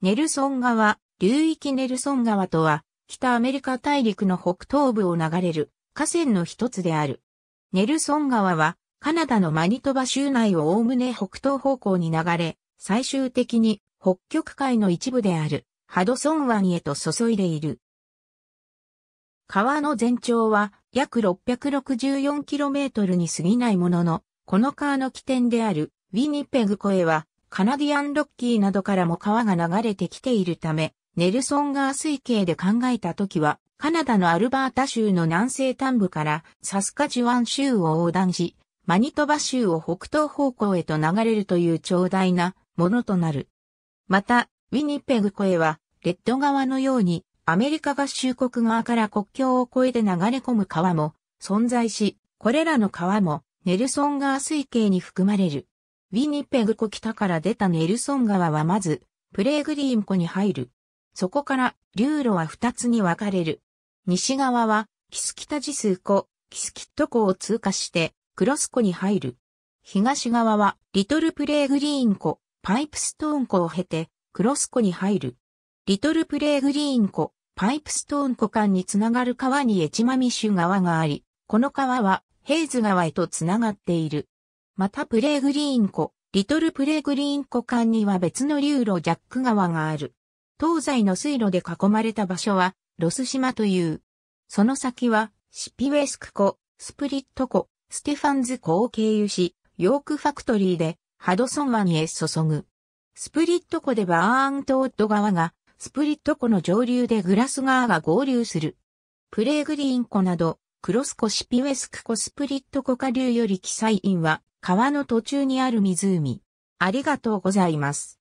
ネルソン川、流域ネルソン川とは、北アメリカ大陸の北東部を流れる河川の一つである。ネルソン川は、カナダのマニトバ州内をおおむね北東方向に流れ、最終的に北極海の一部であるハドソン湾へと注いでいる。川の全長は約 664km に過ぎないものの、この川の起点であるウィニペグ湖へはカナディアンロッキーなどからも川が流れてきているため、ネルソン川水系で考えた時は、カナダのアルバータ州の南西端部からサスカジュワン州を横断し、マニトバ州を北東方向へと流れるという長大なものとなる。また、ウィニペグ越えは、レッド川のように、アメリカ合衆国側から国境を越えて流れ込む川も存在し、これらの川もネルソン川水系に含まれる。ウィニペグ湖北から出たネルソン川はまず、プレーグリーン湖に入る。そこから、流路は二つに分かれる。西側は、キスキタジス湖、キスキット湖を通過して、クロス湖に入る。東側は、リトルプレーグリーン湖、パイプストーン湖を経て、クロス湖に入る。リトルプレーグリーン湖、パイプストーン湖間につながる川にエチマミシュ川があり、この川は、ヘイズ川へとつながっている。またプレーグリーン湖、リトルプレーグリーン湖間には別の流路ジャック川がある。東西の水路で囲まれた場所は、ロス島という。その先は、シピウェスク湖、スプリット湖、ステファンズ湖を経由し、ヨークファクトリーで、ハドソン湾へ注ぐ。スプリット湖でバーントウッド川が、スプリット湖の上流でグラス川が合流する。プレーグリーン湖など、クロスコシピウェスクコスプリットコ下流より記載員は川の途中にある湖。ありがとうございます。